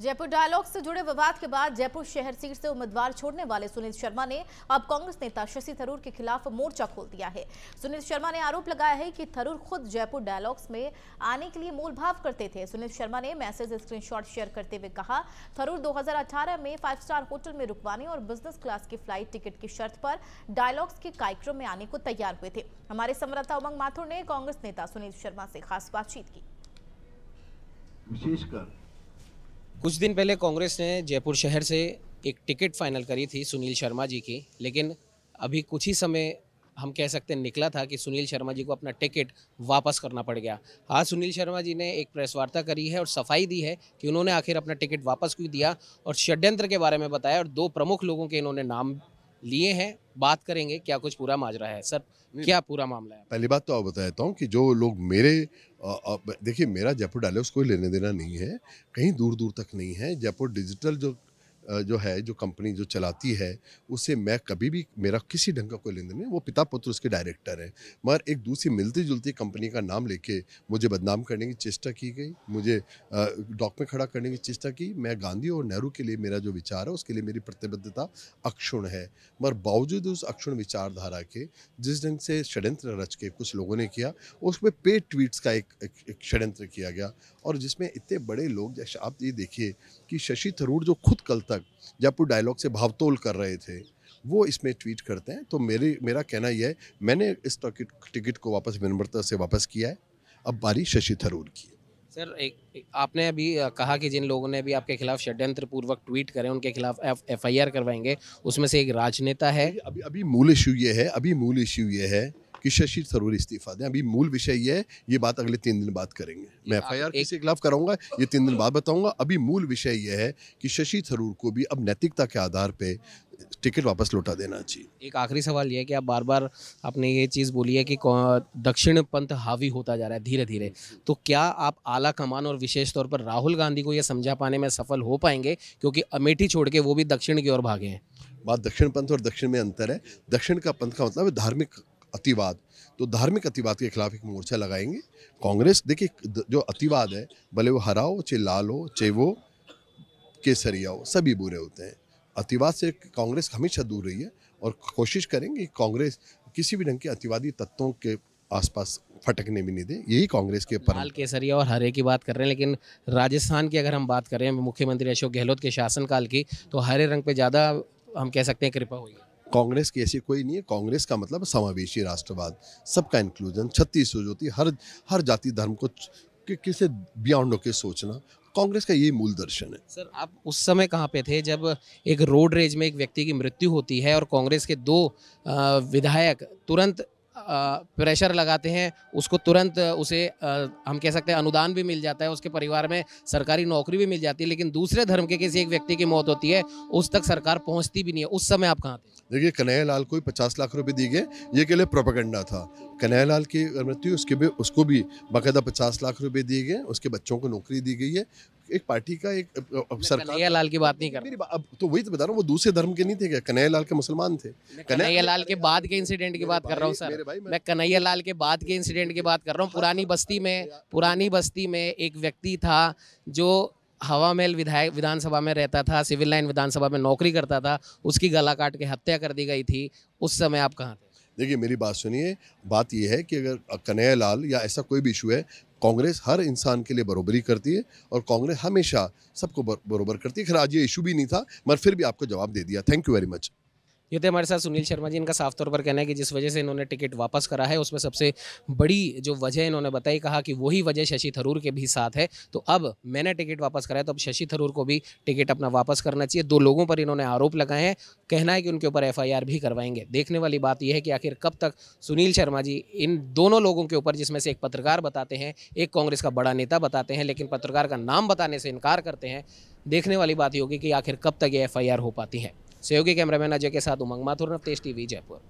Jaipur dialogue से जुड़े विवाद के बाद जयपुर शहर सीट से उम्मीदवार छोड़ने वाले सुनील शर्मा ने अब कांग्रेस नेता शशि थरूर के खिलाफ मोर्चा खोल दिया है सुनील शर्मा ने आरोप लगाया है कि थरूर खुद जयपुर डायलॉग्स में आने के लिए मोलभाव भाव करते थे सुनील शर्मा ने मैसेज स्क्रीनशॉट शेयर करते हुए कहा थरूर दो में फाइव स्टार होटल में रुकवाने और बिजनेस क्लास की फ्लाइट टिकट की शर्त पर डायलॉग्स के कार्यक्रम में आने को तैयार हुए थे हमारे संवाददाता उमंग माथुर ने कांग्रेस नेता सुनील शर्मा से खास बातचीत की विशेषकर कुछ दिन पहले कांग्रेस ने जयपुर शहर से एक टिकट फाइनल करी थी सुनील शर्मा जी की लेकिन अभी कुछ ही समय हम कह सकते हैं निकला था कि सुनील शर्मा जी को अपना टिकट वापस करना पड़ गया आज हाँ, सुनील शर्मा जी ने एक प्रेस वार्ता करी है और सफाई दी है कि उन्होंने आखिर अपना टिकट वापस क्यों दिया और षड्यंत्र के बारे में बताया और दो प्रमुख लोगों के इन्होंने नाम लिए हैं बात करेंगे क्या कुछ पूरा माजरा है सर क्या पूरा मामला है पहली बात तो आप बता देता हूँ कि जो लोग मेरे देखिए मेरा जयपुर डायलॉग्स उसको लेने देना नहीं है कहीं दूर दूर तक नहीं है जयपुर डिजिटल जो जो है जो कंपनी जो चलाती है उसे मैं कभी भी मेरा किसी ढंग का कोई लेन नहीं वो पिता पुत्र उसके डायरेक्टर हैं मगर एक दूसरी मिलती जुलती कंपनी का नाम लेके मुझे बदनाम करने की चेष्टा की गई मुझे डॉक में खड़ा करने की चेष्टा की मैं गांधी और नेहरू के लिए मेरा जो विचार है उसके लिए मेरी प्रतिबद्धता अक्षुण है मगर बावजूद उस अक्षुण विचारधारा के जिस ढंग से षड्यंत्र रच के कुछ लोगों ने किया उसमें पे ट्वीट्स का एक एक षड्यंत्र किया गया और जिसमें इतने बड़े लोग जैसे आप ये देखिए कि शशि थरूर जो खुद कलता तक जब वो डायलॉग से भावतोल कर रहे थे वो इसमें ट्वीट करते हैं तो मेरे मेरा कहना यह है मैंने इस टिकट टिकट को वापस विनम्रता से वापस किया है अब बारी शशि थरूर की सर एक आपने अभी कहा कि जिन लोगों ने भी आपके खिलाफ षड्यंत्र पूर्वक ट्वीट करें उनके खिलाफ एफ आई करवाएंगे उसमें से एक राजनेता है अभी अभी मूल इश्यू ये है अभी मूल इश्यू ये है कि शशि थरूर इस्तीफा दें अभी मूल विषय ये है ये बात अगले तीन दिन बाद करेंगे मैं एफ आई आर किसी खिलाफ कराऊंगा ये तीन दिन बाद बताऊंगा अभी मूल विषय ये है कि शशि थरूर को भी अब नैतिकता के आधार पर टिकट वापस लौटा देना चाहिए एक आखिरी सवाल यह है कि आप बार बार आपने ये चीज़ बोली है कि दक्षिण पंथ हावी होता जा रहा है धीरे धीरे तो क्या आप आला कमान और विशेष तौर पर राहुल गांधी को यह समझा पाने में सफल हो पाएंगे क्योंकि अमेठी छोड़ के वो भी दक्षिण की ओर भागे हैं बात दक्षिण पंथ और दक्षिण में अंतर है दक्षिण का पंथ का मतलब है धार्मिक अतिवाद तो धार्मिक अतिवाद के खिलाफ एक मोर्चा लगाएंगे कांग्रेस देखिए जो अतिवाद है भले वो हरा हो चाहे लाल हो चाहे वो केसरिया हो सभी बुरे होते हैं अतिवाद से कांग्रेस हमेशा दूर रही है और कोशिश करेंगे कांग्रेस किसी भी ढंग के अतिवादी तत्वों के आसपास फटकने भी नहीं दे यही कांग्रेस के लाल केसरिया और हरे की बात कर रहे हैं लेकिन राजस्थान की अगर हम बात करें मुख्यमंत्री अशोक गहलोत के शासनकाल की तो हरे रंग पे ज़्यादा हम कह सकते हैं कृपा हुई है कांग्रेस की ऐसी कोई नहीं है कांग्रेस का मतलब समावेशी राष्ट्रवाद सबका इंक्लूजन छत्तीस सूझ होती हर हर जाति धर्म को कि किसे बियॉन्ड होके सोचना कांग्रेस का यही मूल दर्शन है सर आप उस समय कहाँ पे थे जब एक रोड रेज में एक व्यक्ति की मृत्यु होती है और कांग्रेस के दो विधायक तुरंत प्रेशर लगाते हैं उसको तुरंत उसे हम कह सकते हैं अनुदान भी मिल जाता है उसके परिवार में सरकारी नौकरी भी मिल जाती है लेकिन दूसरे धर्म के किसी एक व्यक्ति की मौत होती है उस तक सरकार पहुंचती भी नहीं है उस समय आप कहाँ थे देखिए कन्हैया लाल को पचास लाख रुपए दिए गए ये के लिए प्रोपागेंडा था कन्हैया लाल की मृत्यु उसके भी उसको भी बाकायदा पचास लाख रुपए दिए गए उसके बच्चों को नौकरी दी गई है एक पार्टी का एक सरकार कन्हैया लाल की बात नहीं कर रहा अब तो वही तो बता रहा हूँ वो दूसरे धर्म के नहीं थे क्या कन्हैया लाल के मुसलमान थे कन्हैया लाल के बाद के इंसिडेंट की बात कर रहा हूँ सर मैं कन्हैया लाल के बाद के इंसिडेंट की बात कर रहा हूँ पुरानी बस्ती में पुरानी बस्ती में एक व्यक्ति था जो हवा महल विधायक विधानसभा में रहता था सिविल लाइन विधानसभा में नौकरी करता था उसकी गला काट के हत्या कर दी गई थी उस समय आप कहाँ थे देखिए मेरी बात सुनिए बात यह है कि अगर कन्हैया लाल या ऐसा कोई भी इशू है कांग्रेस हर इंसान के लिए बरोबरी करती है और कांग्रेस हमेशा सबको बरोबर करती है खैर आज ये इशू भी नहीं था मगर फिर भी आपको जवाब दे दिया थैंक यू वेरी मच ये थे तो हमारे साथ सुनील शर्मा जी इनका साफ तौर पर कहना है कि जिस वजह से इन्होंने टिकट वापस करा है उसमें सबसे बड़ी जो वजह इन्होंने बताई कहा कि वही वजह शशि थरूर के भी साथ है तो अब मैंने टिकट वापस कराया तो अब शशि थरूर को भी टिकट अपना वापस करना चाहिए दो लोगों पर इन्होंने आरोप लगाए हैं कहना है कि उनके ऊपर एफ भी करवाएंगे देखने वाली बात यह है कि आखिर कब तक सुनील शर्मा जी इन दोनों लोगों के ऊपर जिसमें से एक पत्रकार बताते हैं एक कांग्रेस का बड़ा नेता बताते हैं लेकिन पत्रकार का नाम बताने से इनकार करते हैं देखने वाली बात ये होगी कि आखिर कब तक ये एफ हो पाती है सहयोगी कैमरामैन अजय के साथ उमंग माथुर नवतेश टीवी जयपुर